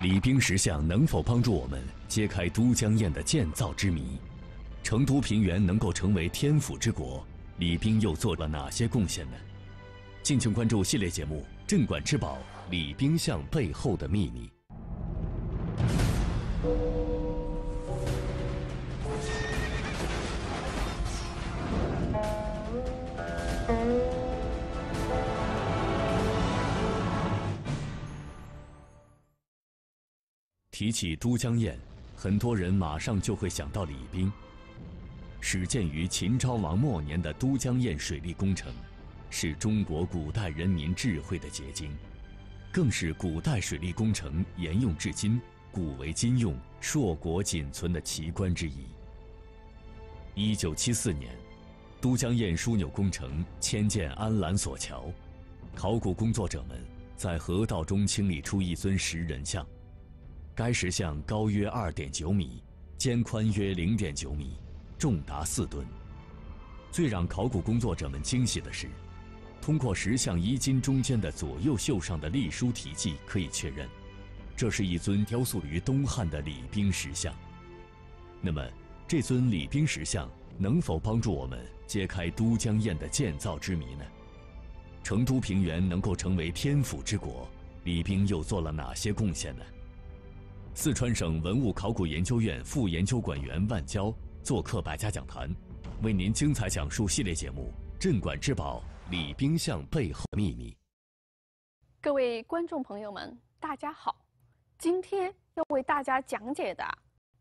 李冰石像能否帮助我们揭开都江堰的建造之谜？成都平原能够成为天府之国，李冰又做了哪些贡献呢？敬请关注系列节目《镇馆之宝：李冰像背后的秘密》。提起都江堰，很多人马上就会想到李冰。始建于秦昭王末年的都江堰水利工程，是中国古代人民智慧的结晶，更是古代水利工程沿用至今、古为今用、硕果仅存的奇观之一。一九七四年，都江堰枢纽工程迁建安澜索桥，考古工作者们在河道中清理出一尊石人像。该石像高约二点九米，肩宽约零点九米，重达四吨。最让考古工作者们惊喜的是，通过石像衣襟中间的左右袖上的隶书题记，可以确认，这是一尊雕塑于东汉的李冰石像。那么，这尊李冰石像能否帮助我们揭开都江堰的建造之谜呢？成都平原能够成为天府之国，李冰又做了哪些贡献呢？四川省文物考古研究院副研究馆员万娇做客百家讲坛，为您精彩讲述系列节目《镇馆之宝李冰像背后的秘密》。各位观众朋友们，大家好，今天要为大家讲解的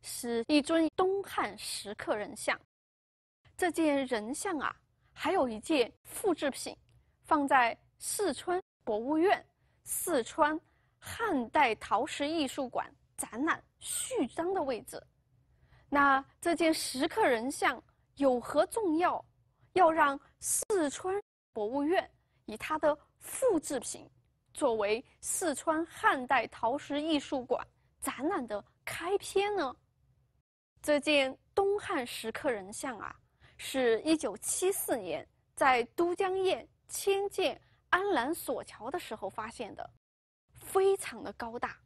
是一尊东汉石刻人像。这件人像啊，还有一件复制品，放在四川博物院、四川汉代陶石艺术馆。展览序章的位置，那这件石刻人像有何重要？要让四川博物院以它的复制品作为四川汉代陶石艺术馆展览的开篇呢？这件东汉石刻人像啊，是一九七四年在都江堰迁建安澜索桥的时候发现的，非常的高大。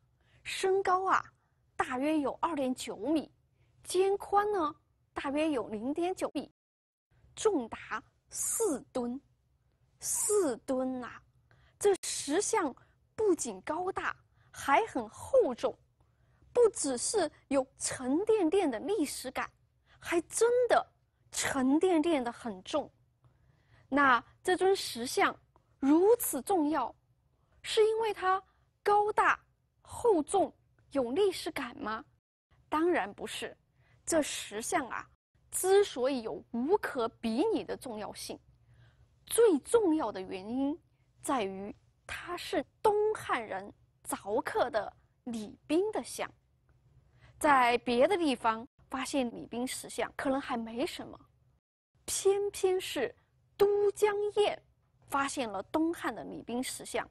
身高啊，大约有二点九米，肩宽呢大约有零点九米，重达四吨，四吨啊！这石像不仅高大，还很厚重，不只是有沉甸甸的历史感，还真的沉甸甸的很重。那这尊石像如此重要，是因为它高大。厚重有历史感吗？当然不是。这石像啊，之所以有无可比拟的重要性，最重要的原因在于它是东汉人凿刻的李冰的像。在别的地方发现李冰石像可能还没什么，偏偏是都江堰发现了东汉的李冰石像，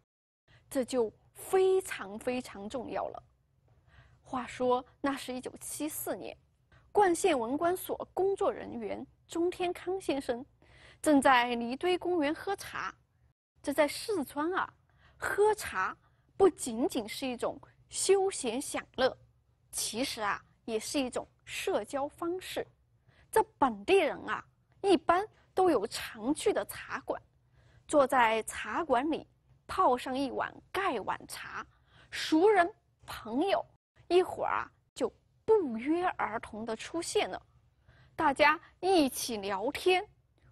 这就。非常非常重要了。话说，那是一九七四年，冠县文管所工作人员钟天康先生正在泥堆公园喝茶。这在四川啊，喝茶不仅仅是一种休闲享乐，其实啊，也是一种社交方式。这本地人啊，一般都有常去的茶馆，坐在茶馆里。泡上一碗盖碗茶，熟人朋友一会儿啊就不约而同的出现了，大家一起聊天，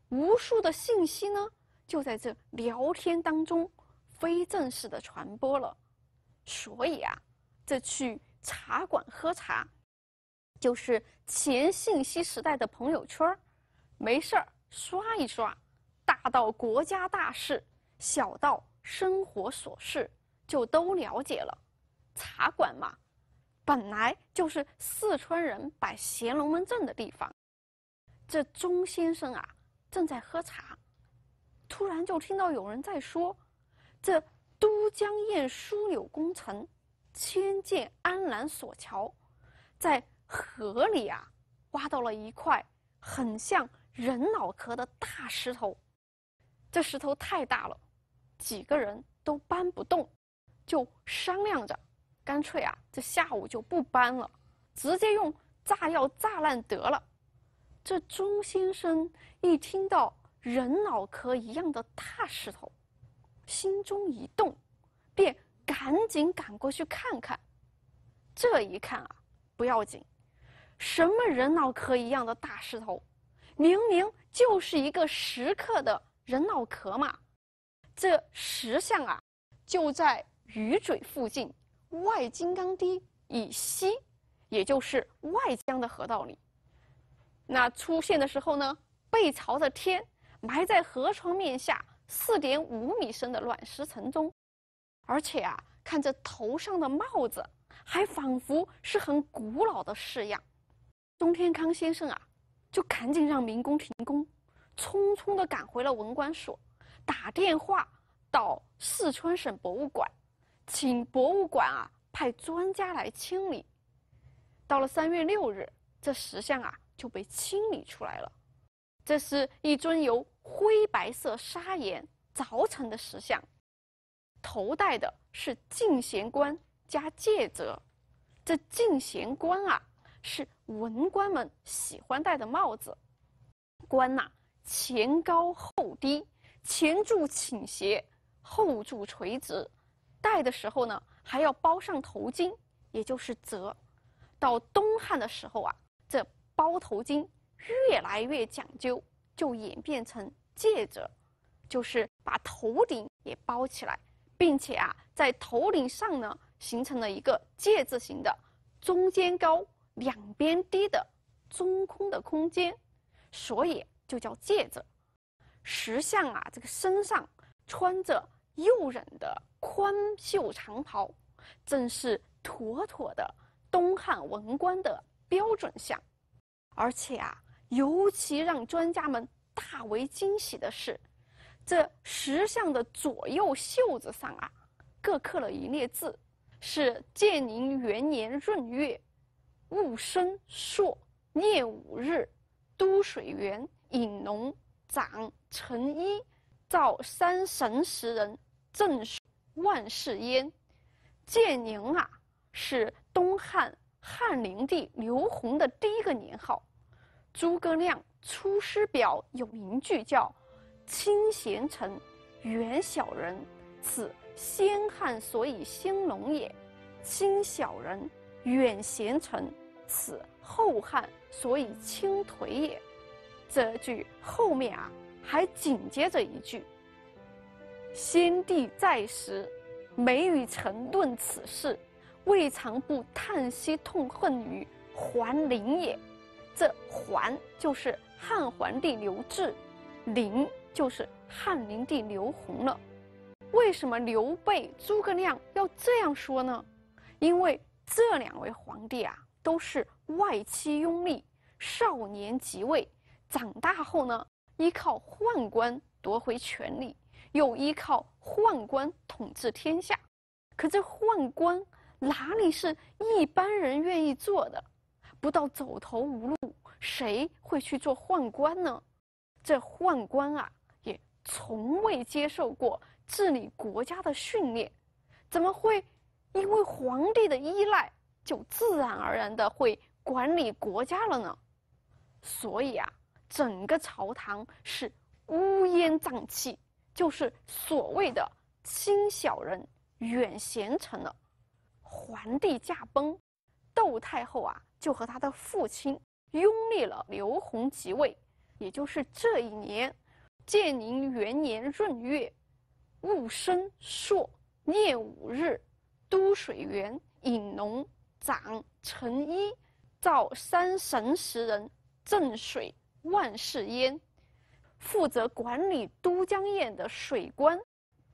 无数的信息呢就在这聊天当中非正式的传播了，所以啊，这去茶馆喝茶，就是前信息时代的朋友圈儿，没事儿刷一刷，大到国家大事，小到。生活琐事就都了解了，茶馆嘛，本来就是四川人摆闲龙门阵的地方。这钟先生啊，正在喝茶，突然就听到有人在说：“这都江堰枢纽工程，迁建安澜索桥，在河里啊，挖到了一块很像人脑壳的大石头。这石头太大了。”几个人都搬不动，就商量着，干脆啊，这下午就不搬了，直接用炸药炸烂得了。这钟先生一听到“人脑壳一样的大石头”，心中一动，便赶紧赶过去看看。这一看啊，不要紧，什么人脑壳一样的大石头，明明就是一个石刻的人脑壳嘛。这石像啊，就在鱼嘴附近外金刚堤以西，也就是外江的河道里。那出现的时候呢，背朝着天，埋在河床面下四点五米深的卵石层中。而且啊，看这头上的帽子，还仿佛是很古老的式样。钟天康先生啊，就赶紧让民工停工，匆匆地赶回了文管所。打电话到四川省博物馆，请博物馆啊派专家来清理。到了三月六日，这石像啊就被清理出来了。这是一尊由灰白色砂岩凿成的石像，头戴的是进贤冠加戒帻。这进贤冠啊是文官们喜欢戴的帽子，冠呐前高后低。前柱倾斜，后柱垂直。戴的时候呢，还要包上头巾，也就是折。到东汉的时候啊，这包头巾越来越讲究，就演变成戒帻，就是把头顶也包起来，并且啊，在头顶上呢，形成了一个戒字形的，中间高、两边低的中空的空间，所以就叫戒帻。石像啊，这个身上穿着诱人的宽袖长袍，正是妥妥的东汉文官的标准像。而且啊，尤其让专家们大为惊喜的是，这石像的左右袖子上啊，各刻了一列字，是建宁元年闰月戊申朔廿五日，都水源尹农。长陈一，造三神十人，正万世焉。建宁啊，是东汉汉灵帝刘宏的第一个年号。诸葛亮《出师表》有名句叫：“亲贤臣，远小人，此先汉所以兴隆也；亲小人，远贤臣，此后汉所以倾颓也。”这句后面啊，还紧接着一句：“先帝在时，每与臣论此事，未尝不叹息痛恨于桓灵也。”这桓就是汉桓帝刘志，灵就是汉灵帝刘宏了。为什么刘备、诸葛亮要这样说呢？因为这两位皇帝啊，都是外戚拥立，少年即位。长大后呢，依靠宦官夺回权力，又依靠宦官统治天下。可这宦官哪里是一般人愿意做的？不到走投无路，谁会去做宦官呢？这宦官啊，也从未接受过治理国家的训练，怎么会因为皇帝的依赖就自然而然的会管理国家了呢？所以啊。整个朝堂是乌烟瘴气，就是所谓的“亲小人，远贤臣”了。皇帝驾崩，窦太后啊，就和他的父亲拥立了刘弘即位。也就是这一年，建宁元年闰月戊申朔廿五日，都水源尹农长陈一造三神石人镇水。万世焉，负责管理都江堰的水官，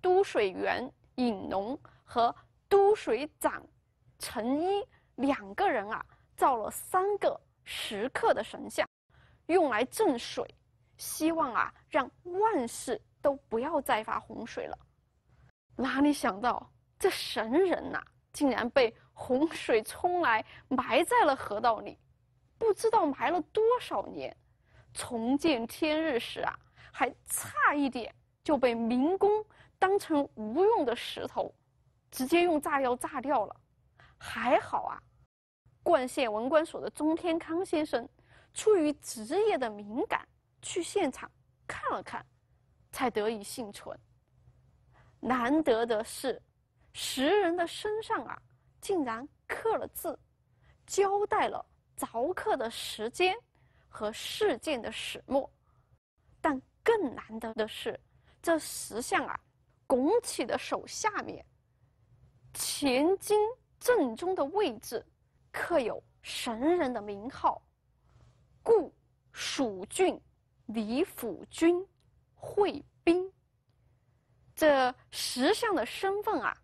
都水源尹农和都水长陈一两个人啊，造了三个石刻的神像，用来镇水，希望啊让万事都不要再发洪水了。哪里想到这神人呐，竟然被洪水冲来埋在了河道里，不知道埋了多少年。重见天日时啊，还差一点就被民工当成无用的石头，直接用炸药炸掉了。还好啊，冠县文管所的钟天康先生出于职业的敏感，去现场看了看，才得以幸存。难得的是，石人的身上啊，竟然刻了字，交代了凿刻的时间。和事件的始末，但更难得的是，这石像啊，拱起的手下面，前襟正中的位置，刻有神人的名号，故蜀郡李府君惠宾。这石像的身份啊，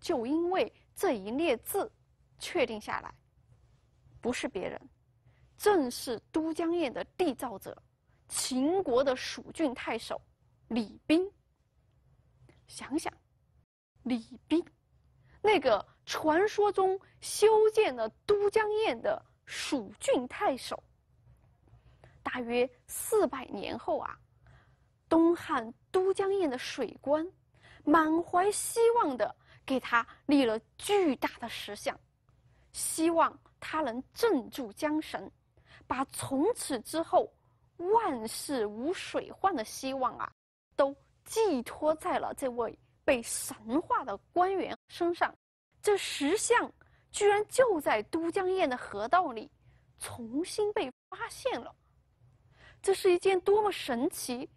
就因为这一列字，确定下来，不是别人。正是都江堰的缔造者，秦国的蜀郡太守李冰。想想，李冰，那个传说中修建了都江堰的蜀郡太守。大约四百年后啊，东汉都江堰的水官，满怀希望的给他立了巨大的石像，希望他能镇住江神。把从此之后，万事无水患的希望啊，都寄托在了这位被神化的官员身上。这石像居然就在都江堰的河道里重新被发现了，这是一件多么神奇，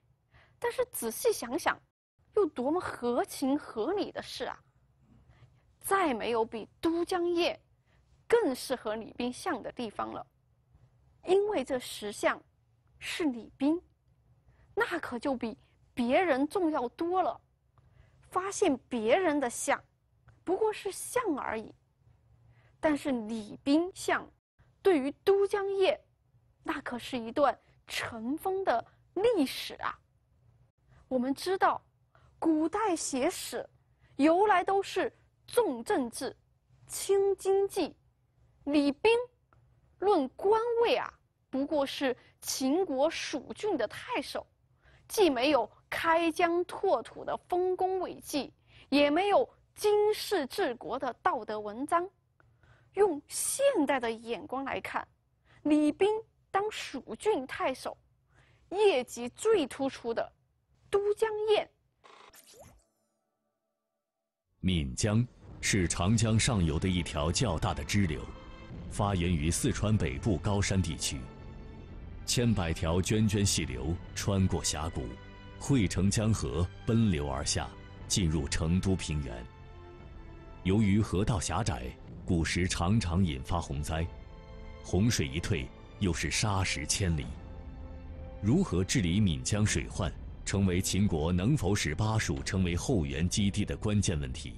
但是仔细想想，又多么合情合理的事啊！再没有比都江堰更适合李冰像的地方了。因为这石像，是李冰，那可就比别人重要多了。发现别人的像，不过是像而已。但是李冰像，对于都江堰，那可是一段尘封的历史啊。我们知道，古代写史，由来都是重政治，轻经济。李冰。论官位啊，不过是秦国蜀郡的太守，既没有开疆拓土的丰功伟绩，也没有经世治国的道德文章。用现代的眼光来看，李冰当蜀郡太守，业绩最突出的，都江堰。岷江是长江上游的一条较大的支流。发源于四川北部高山地区，千百条涓涓细流穿过峡谷，汇成江河，奔流而下，进入成都平原。由于河道狭窄，古时常常引发洪灾，洪水一退，又是沙石千里。如何治理岷江水患，成为秦国能否使巴蜀成为后援基地的关键问题。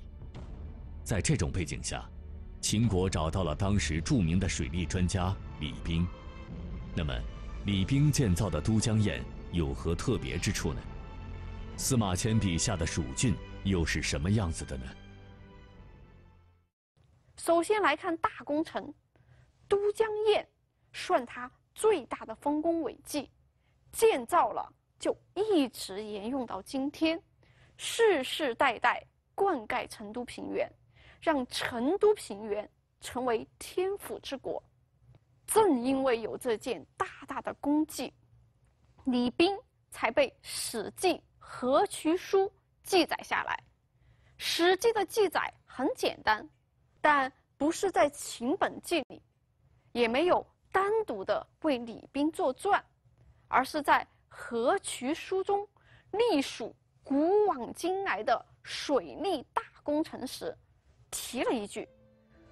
在这种背景下。秦国找到了当时著名的水利专家李冰，那么李冰建造的都江堰有何特别之处呢？司马迁笔下的蜀郡又是什么样子的呢？首先来看大工程，都江堰算他最大的丰功伟绩，建造了就一直沿用到今天，世世代代灌溉成都平原。让成都平原成为天府之国。正因为有这件大大的功绩，李冰才被《史记·河渠书》记载下来。《史记》的记载很简单，但不是在《秦本纪》里，也没有单独的为李冰作传，而是在《河渠书》中，隶属古往今来的水利大工程时。提了一句，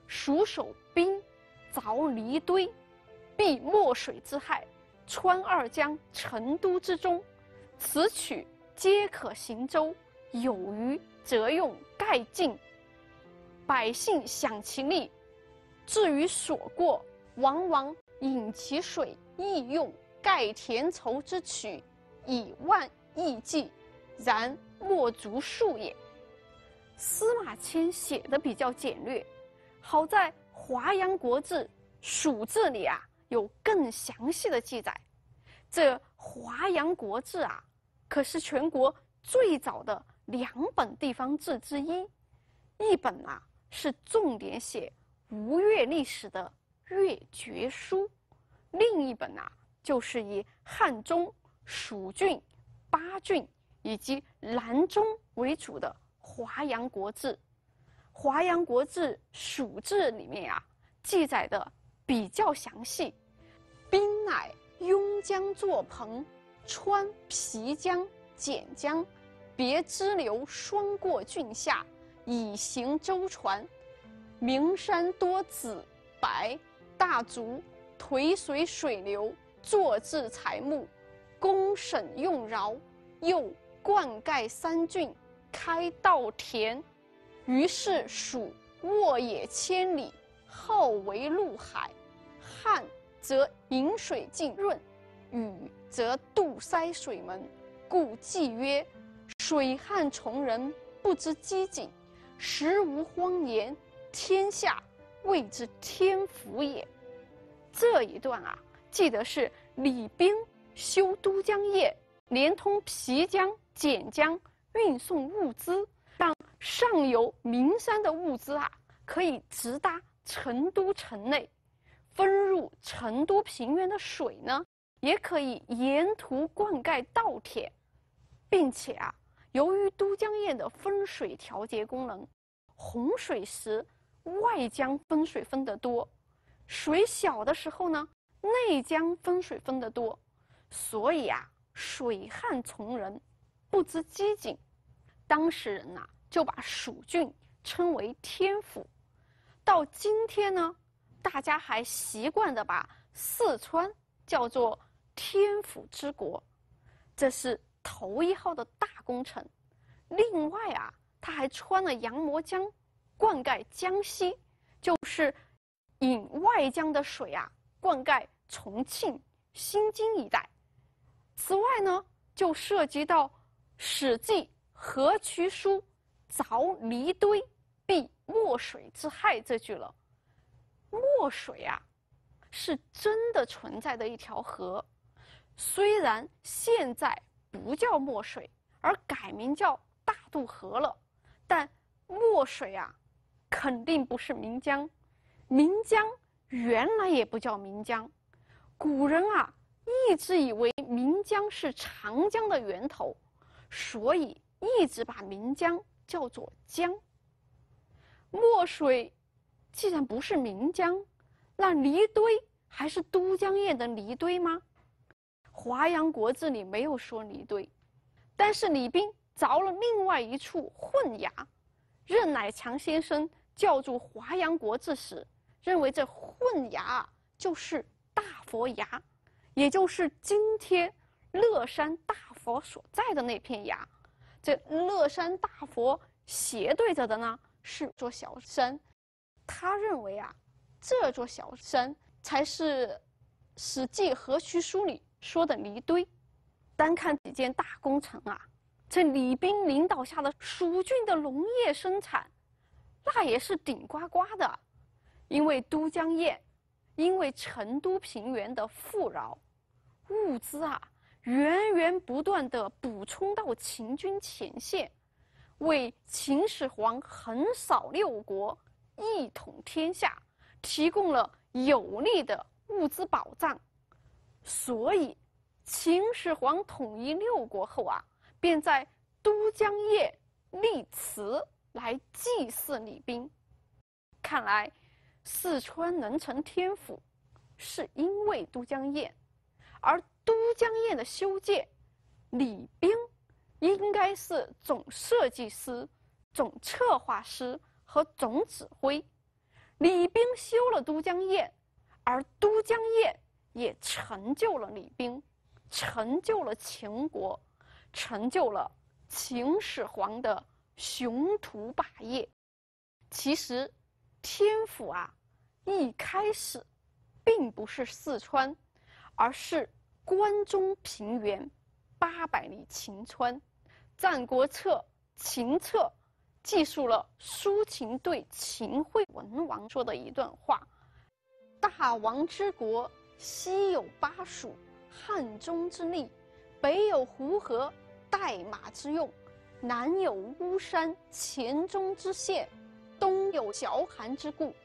蜀守兵凿泥堆，避墨水之害，穿二江，成都之中，此曲皆可行舟。有余则用盖尽，百姓享其利。至于所过，往往引其水，亦用盖田畴之曲，以万亿计，然莫足数也。司马迁写的比较简略，好在《华阳国志·蜀志》里啊有更详细的记载。这《华阳国志》啊可是全国最早的两本地方志之一，一本啊是重点写吴越历史的《越绝书》，另一本啊就是以汉中、蜀郡、巴郡以及南中为主的。《华阳国志》，《华阳国志·蜀志》里面呀，记载的比较详细。兵乃拥江作鹏，穿皮江、简江，别支流双过郡下，以行舟船。名山多子白大竹，颓随水流，坐治材木，公审用饶，又灌溉三郡。开稻田，于是蜀沃野千里，号为陆海；汉则引水浸润，禹则杜塞水门。故记曰：“水旱从人，不知饥谨，时无荒年，天下谓之天府也。”这一段啊，记得是李冰修都江堰，连通郫江、简江。运送物资，让上游岷山的物资啊可以直达成都城内；分入成都平原的水呢，也可以沿途灌溉稻田，并且啊，由于都江堰的分水调节功能，洪水时外江分水分得多，水小的时候呢内江分水分得多，所以啊，水旱从人。不知机警，当时人呐就把蜀郡称为天府，到今天呢，大家还习惯的把四川叫做天府之国，这是头一号的大工程。另外啊，他还穿了羊膜江，灌溉江西，就是引外江的水啊，灌溉重庆、新津一带。此外呢，就涉及到。《史记·河渠书》：“凿泥堆，避墨水之害。”这句了。墨水啊，是真的存在的一条河，虽然现在不叫墨水，而改名叫大渡河了，但墨水啊，肯定不是岷江。岷江原来也不叫岷江，古人啊，一直以为岷江是长江的源头。所以一直把岷江叫做江。墨水既然不是岷江，那泥堆还是都江堰的泥堆吗？《华阳国志》里没有说泥堆，但是李冰凿了另外一处混崖。任乃强先生叫住《华阳国志》时，认为这混崖就是大佛崖，也就是今天乐山大。我所在的那片崖，这乐山大佛斜对着的呢是座小山，他认为啊，这座小山才是《史记河渠书》里说的泥堆。单看几件大工程啊，在李冰领导下的蜀郡的农业生产，那也是顶呱呱的，因为都江堰，因为成都平原的富饶，物资啊。源源不断的补充到秦军前线，为秦始皇横扫六国、一统天下提供了有力的物资保障。所以，秦始皇统一六国后啊，便在都江堰立祠来祭祀李冰。看来，四川能成天府，是因为都江堰，而。都江堰的修建，李冰应该是总设计师、总策划师和总指挥。李冰修了都江堰，而都江堰也成就了李冰，成就了秦国，成就了秦始皇的雄图霸业。其实，天府啊，一开始并不是四川，而是。关中平原，八百里秦川，《战国策·秦策》记述了苏秦对秦惠文王说的一段话：“大王之国，西有巴蜀、汉中之利，北有胡河，代马之用，南有巫山、黔中之县，东有崤函之固，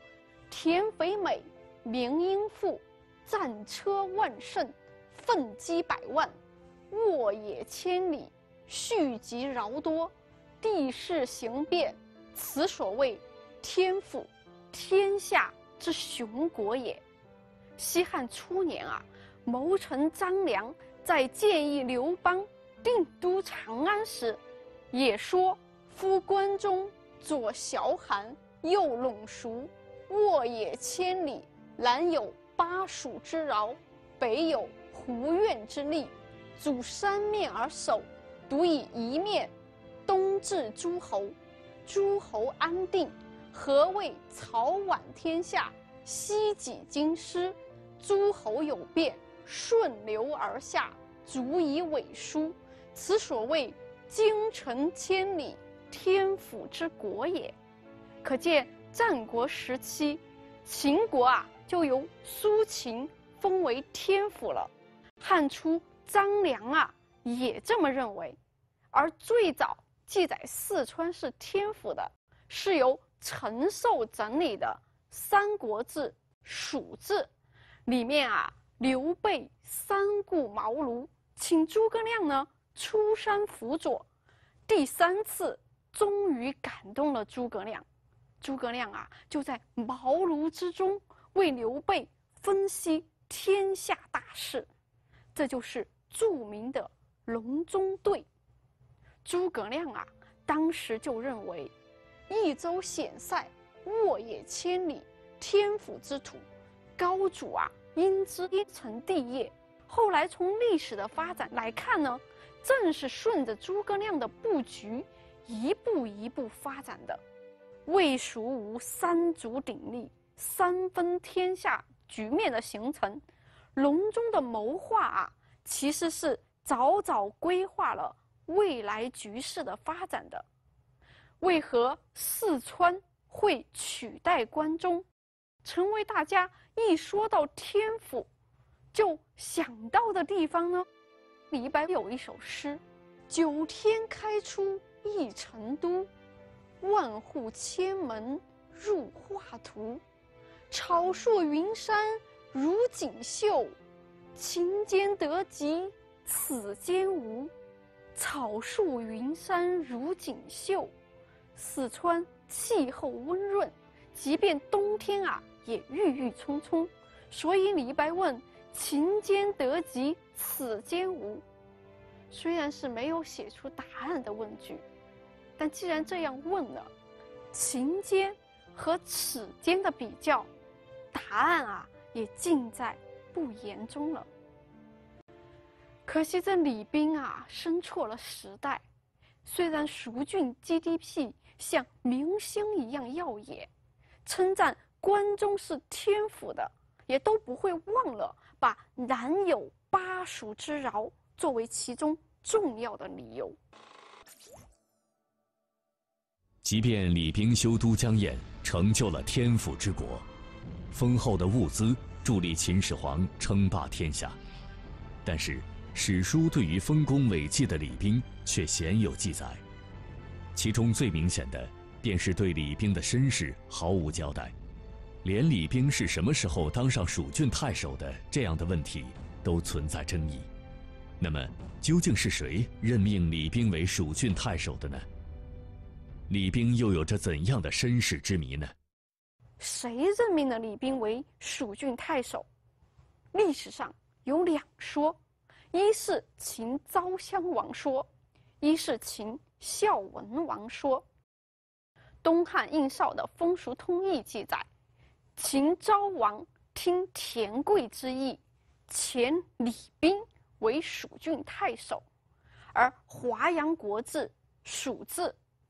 田肥美，民殷富，战车万乘。”奋击百万，沃野千里，蓄积饶多，地势形变，此所谓天府，天下之雄国也。西汉初年啊，谋臣张良在建议刘邦定都长安时，也说：“夫关中左崤函，右陇蜀，沃野千里，南有巴蜀之饶，北有。”胡苑之力，主三面而守，独以一面东至诸侯。诸侯安定，何谓曹婉天下，西几京师？诸侯有变，顺流而下，足以委书。此所谓京城千里，天府之国也。可见战国时期，秦国啊就由苏秦封为天府了。汉初张良啊也这么认为，而最早记载四川是天府的，是由陈寿整理的《三国志·蜀志》，里面啊，刘备三顾茅庐，请诸葛亮呢出山辅佐，第三次终于感动了诸葛亮，诸葛亮啊就在茅庐之中为刘备分析天下大势。这就是著名的隆中对。诸葛亮啊，当时就认为，益州险塞，沃野千里，天府之土，高祖啊，因之天成帝业。后来从历史的发展来看呢，正是顺着诸葛亮的布局，一步一步发展的，魏蜀吴三足鼎立、三分天下局面的形成。隆中的谋划啊，其实是早早规划了未来局势的发展的。为何四川会取代关中，成为大家一说到天府就想到的地方呢？李白有一首诗：“九天开出一成都，万户千门入画图，草树云山。”如锦绣，秦间得极，此间无。草树云山如锦绣，四川气候温润，即便冬天啊，也郁郁葱葱。所以李白问：“秦间得极，此间无。”虽然是没有写出答案的问句，但既然这样问了，秦间和此间的比较，答案啊。也尽在不言中了。可惜这李冰啊，生错了时代。虽然蜀郡 GDP 像明星一样耀眼，称赞关中是天府的，也都不会忘了把南有巴蜀之饶作为其中重要的理由。即便李冰修都江堰，成就了天府之国。丰厚的物资助力秦始皇称霸天下，但是史书对于丰功伟绩的李冰却鲜有记载，其中最明显的便是对李冰的身世毫无交代，连李冰是什么时候当上蜀郡太守的这样的问题都存在争议。那么，究竟是谁任命李冰为蜀郡太守的呢？李冰又有着怎样的身世之谜呢？谁任命了李冰为蜀郡太守？历史上有两说，一是秦昭襄王说，一是秦孝文王说。东汉应绍的《风俗通义》记载，秦昭王听田贵之意，前李冰为蜀郡太守。而《华阳国志·蜀志》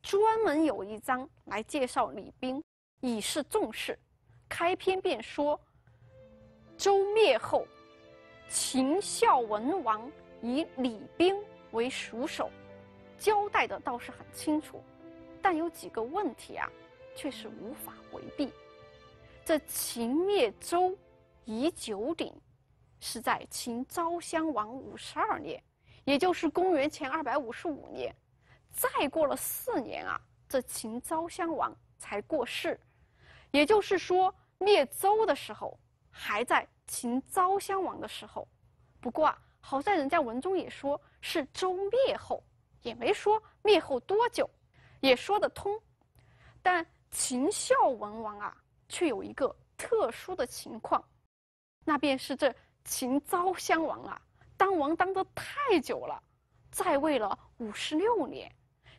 专门有一章来介绍李冰。以示重视，开篇便说，周灭后，秦孝文王以李兵为属首，交代的倒是很清楚，但有几个问题啊，却是无法回避。这秦灭周，以九鼎，是在秦昭襄王五十二年，也就是公元前二百五十五年，再过了四年啊，这秦昭襄王才过世。也就是说，灭周的时候还在秦昭襄王的时候。不过啊，好在人家文中也说是周灭后，也没说灭后多久，也说得通。但秦孝文王啊，却有一个特殊的情况，那便是这秦昭襄王啊，当王当得太久了，在位了五十六年。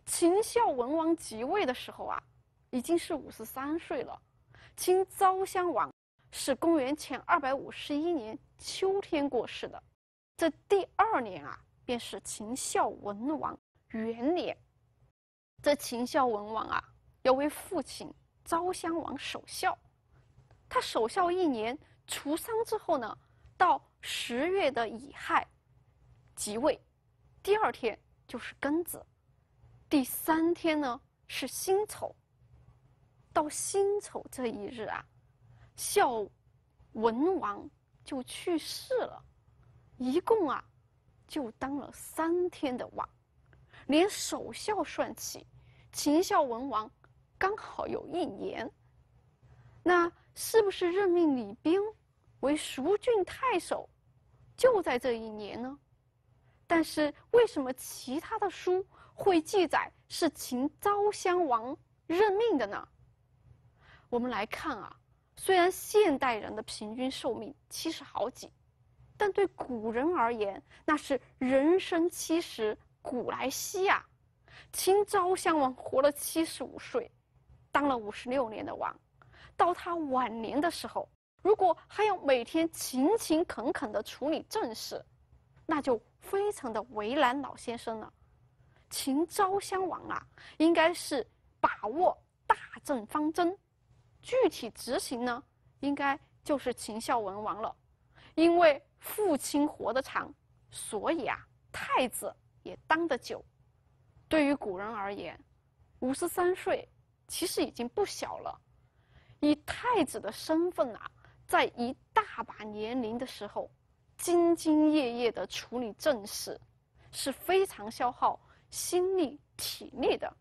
秦孝文王即位的时候啊，已经是五十三岁了。今昭襄王是公元前二百五十一年秋天过世的，这第二年啊，便是秦孝文王元年。这秦孝文王啊，要为父亲昭襄王守孝，他守孝一年除丧之后呢，到十月的乙亥即位，第二天就是庚子，第三天呢是辛丑。到辛丑这一日啊，孝文王就去世了，一共啊，就当了三天的王，连守孝算起，秦孝文王刚好有一年。那是不是任命李冰为蜀郡太守，就在这一年呢？但是为什么其他的书会记载是秦昭襄王任命的呢？我们来看啊，虽然现代人的平均寿命七十好几，但对古人而言，那是人生七十古来稀啊。秦昭襄王活了七十五岁，当了五十六年的王，到他晚年的时候，如果还要每天勤勤恳恳地处理政事，那就非常的为难老先生了。秦昭襄王啊，应该是把握大政方针。具体执行呢，应该就是秦孝文王了，因为父亲活得长，所以啊，太子也当得久。对于古人而言，五十三岁其实已经不小了。以太子的身份啊，在一大把年龄的时候，兢兢业业的处理政事，是非常消耗心力体力的。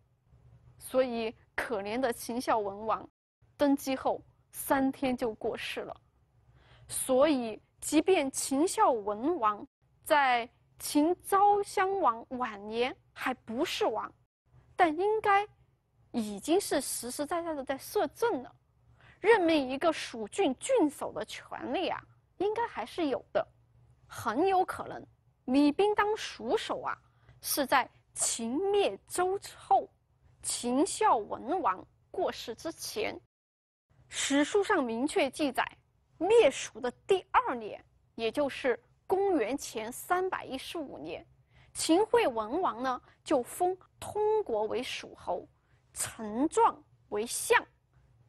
所以，可怜的秦孝文王。登基后三天就过世了，所以即便秦孝文王在秦昭襄王晚年还不是王，但应该已经是实实在在的在摄政了，任命一个蜀郡郡守的权利啊，应该还是有的，很有可能李冰当蜀守啊，是在秦灭周之后，秦孝文王过世之前。史书上明确记载，灭蜀的第二年，也就是公元前315年，秦惠文王呢就封通国为蜀侯，陈壮为相，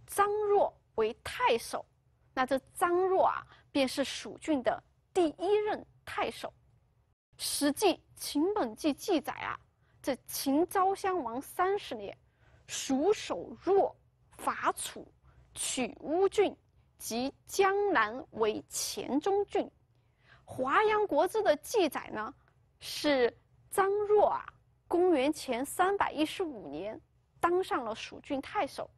张若为太守。那这张若啊，便是蜀郡的第一任太守。《史记·秦本纪》记载啊，这秦昭襄王三十年，蜀守若伐楚。取乌郡及江南为黔中郡，《华阳国志》的记载呢，是张若啊，公元前三百一十五年当上了蜀郡太守。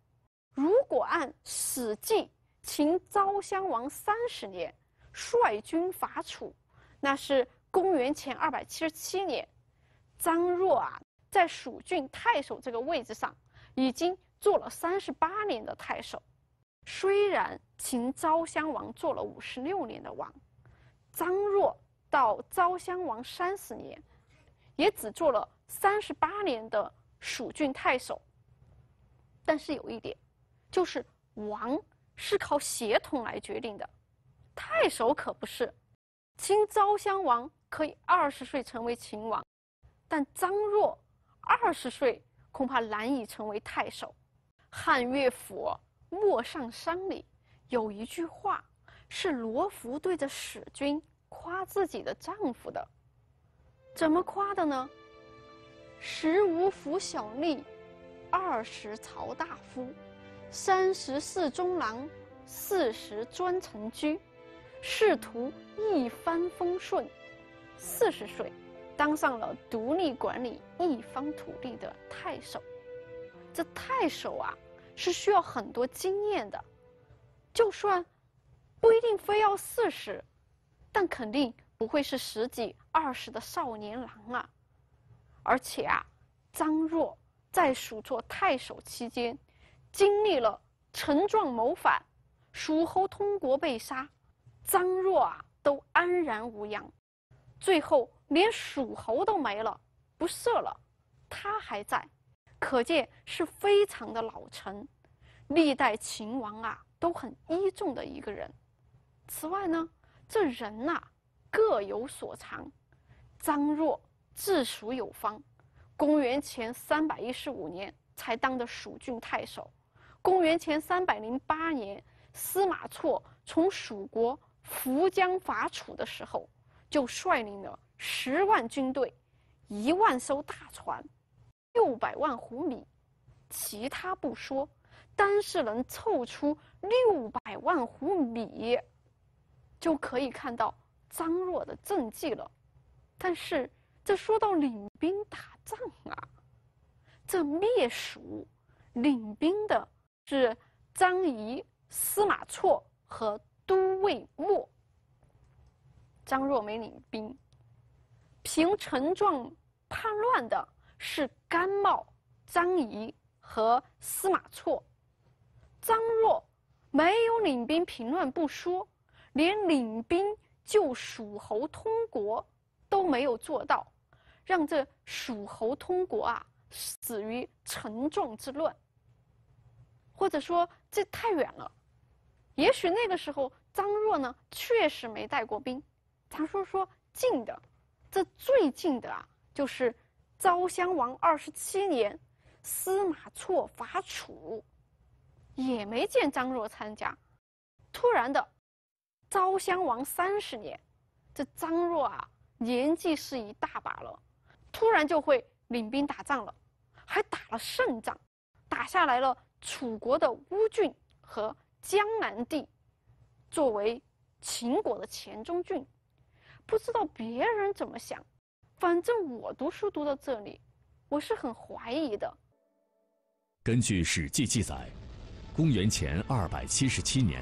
如果按《史记》，秦昭襄王三十年率军伐楚，那是公元前二百七十七年，张若啊在蜀郡太守这个位置上已经做了三十八年的太守。虽然秦昭襄王做了五十六年的王，张若到昭襄王三十年，也只做了三十八年的蜀郡太守。但是有一点，就是王是靠血统来决定的，太守可不是。秦昭襄王可以二十岁成为秦王，但张若二十岁恐怕难以成为太守。汉乐府。《陌上山》里有一句话，是罗浮对着史君夸自己的丈夫的。怎么夸的呢？十五府小吏，二十曹大夫，三十侍中郎，四十专臣居，仕途一帆风顺。四十岁，当上了独立管理一方土地的太守。这太守啊！是需要很多经验的，就算不一定非要四十，但肯定不会是十几、二十的少年郎啊！而且啊，张若在蜀作太守期间，经历了陈壮谋反、蜀侯通国被杀，张若啊都安然无恙。最后连蜀侯都没了，不赦了，他还在。可见是非常的老成，历代秦王啊都很依重的一个人。此外呢，这人啊各有所长。张若治蜀有方，公元前三百一十五年才当的蜀郡太守。公元前三百零八年，司马错从蜀国扶江伐楚的时候，就率领了十万军队，一万艘大船。六百万胡米，其他不说，单是能凑出六百万胡米，就可以看到张若的政绩了。但是，这说到领兵打仗啊，这灭蜀，领兵的是张仪、司马错和都尉莫。张若没领兵，平陈壮叛乱的。是甘茂、张仪和司马错，张若没有领兵平乱不说，连领兵救蜀侯通国都没有做到，让这蜀侯通国啊死于沉重之乱。或者说这太远了，也许那个时候张若呢确实没带过兵。咱说说近的，这最近的啊就是。昭襄王二十七年，司马错伐楚，也没见张若参加。突然的，昭襄王三十年，这张若啊，年纪是一大把了，突然就会领兵打仗了，还打了胜仗，打下来了楚国的乌郡和江南地，作为秦国的前中郡。不知道别人怎么想。反正我读书读到这里，我是很怀疑的。根据《史记》记载，公元前二百七十七年，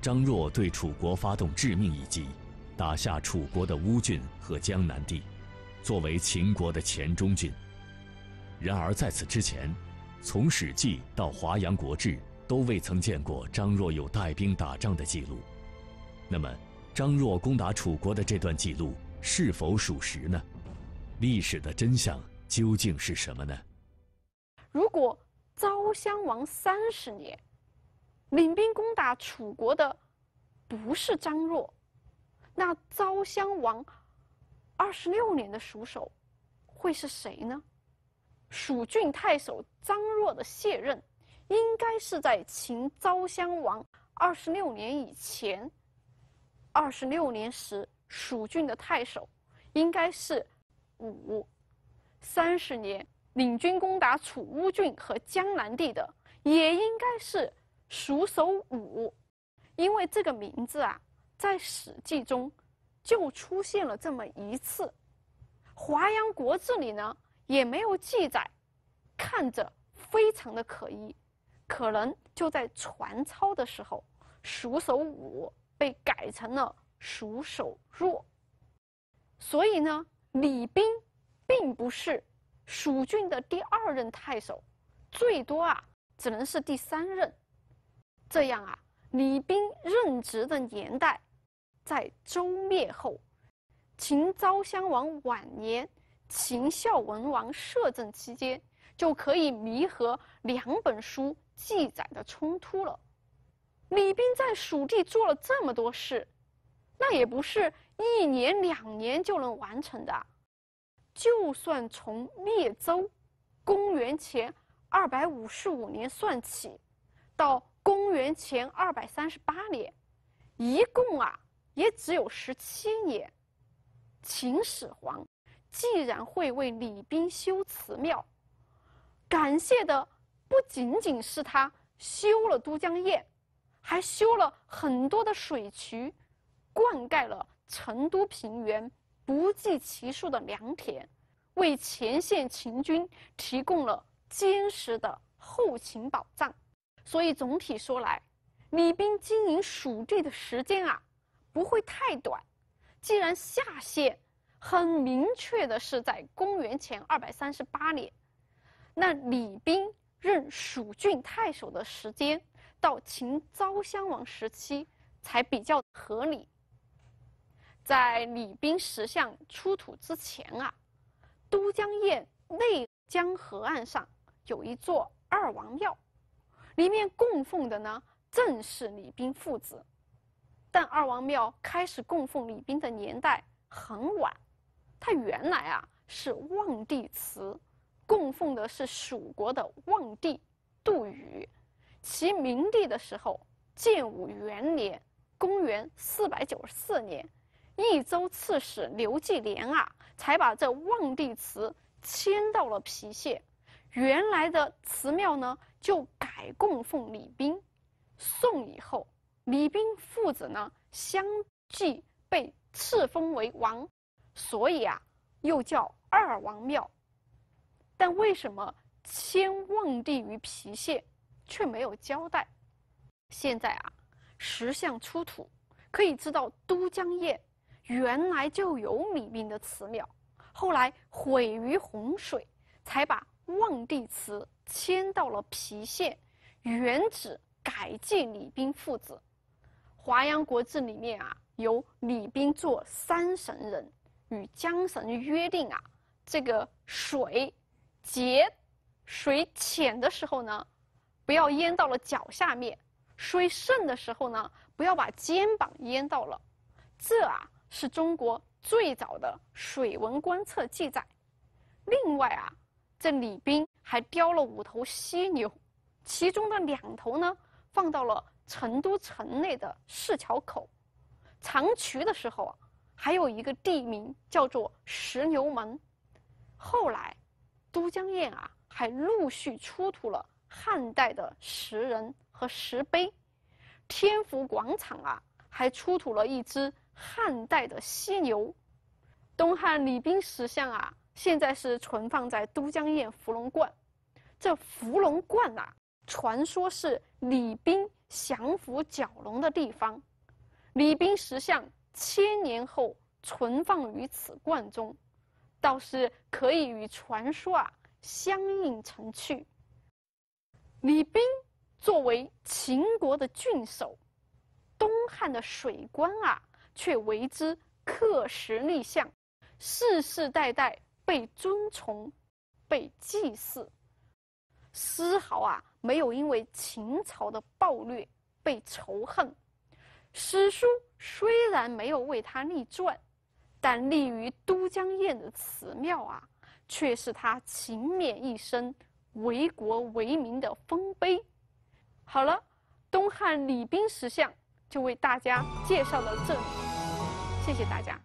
张若对楚国发动致命一击，打下楚国的乌郡和江南地，作为秦国的黔中郡。然而在此之前，从《史记》到《华阳国志》，都未曾见过张若有带兵打仗的记录。那么，张若攻打楚国的这段记录是否属实呢？历史的真相究竟是什么呢？如果昭襄王三十年领兵攻打楚国的不是张若，那昭襄王二十六年的属首会是谁呢？蜀郡太守张若的卸任应该是在秦昭襄王二十六年以前。二十六年时，蜀郡的太守应该是。五，三十年领军攻打楚巫郡和江南地的，也应该是蜀首武，因为这个名字啊，在《史记》中就出现了这么一次，《华阳国志》里呢也没有记载，看着非常的可疑，可能就在传抄的时候，蜀首武被改成了蜀首弱，所以呢。李冰并不是蜀郡的第二任太守，最多啊，只能是第三任。这样啊，李冰任职的年代，在周灭后，秦昭襄王晚年，秦孝文王摄政期间，就可以弥合两本书记载的冲突了。李冰在蜀地做了这么多事，那也不是。一年两年就能完成的，就算从灭周，公元前二百五十五年算起，到公元前二百三十八年，一共啊也只有十七年。秦始皇既然会为李冰修祠庙，感谢的不仅仅是他修了都江堰，还修了很多的水渠，灌溉了。成都平原不计其数的良田，为前线秦军提供了坚实的后勤保障。所以总体说来，李冰经营蜀地的时间啊，不会太短。既然下线很明确的是在公元前二百三十八年，那李冰任蜀郡太守的时间，到秦昭襄王时期才比较合理。在李冰石像出土之前啊，都江堰内江河岸上有一座二王庙，里面供奉的呢正是李冰父子。但二王庙开始供奉李冰的年代很晚，它原来啊是望帝祠，供奉的是蜀国的望帝杜宇。其明帝的时候，建武元年，公元四百九十四年。益州刺史刘季廉啊，才把这望帝祠迁到了郫县，原来的祠庙呢，就改供奉李冰。宋以后，李冰父子呢，相继被赐封为王，所以啊，又叫二王庙。但为什么迁望帝于郫县，却没有交代？现在啊，石像出土，可以知道都江堰。原来就有李冰的祠庙，后来毁于洪水，才把望帝祠迁到了郫县，原址改祭李冰父子。《华阳国志》里面啊，有李冰做山神人，与江神约定啊，这个水，节，水浅的时候呢，不要淹到了脚下面，水深的时候呢，不要把肩膀淹到了，这啊。是中国最早的水文观测记载。另外啊，这李冰还雕了五头犀牛，其中的两头呢，放到了成都城内的市桥口。长渠的时候啊，还有一个地名叫做石牛门。后来，都江堰啊，还陆续出土了汉代的石人和石碑。天府广场啊，还出土了一只。汉代的犀牛，东汉李冰石像啊，现在是存放在都江堰伏龙观。这伏龙观啊，传说是李冰降服蛟龙的地方。李冰石像千年后存放于此观中，倒是可以与传说啊相映成趣。李冰作为秦国的郡守，东汉的水官啊。却为之刻石立像，世世代代被尊崇，被祭祀，丝毫啊没有因为秦朝的暴虐被仇恨。史书虽然没有为他立传，但立于都江堰的祠庙啊，却是他勤勉一生、为国为民的丰碑。好了，东汉李冰石像。就为大家介绍到这里，谢谢大家。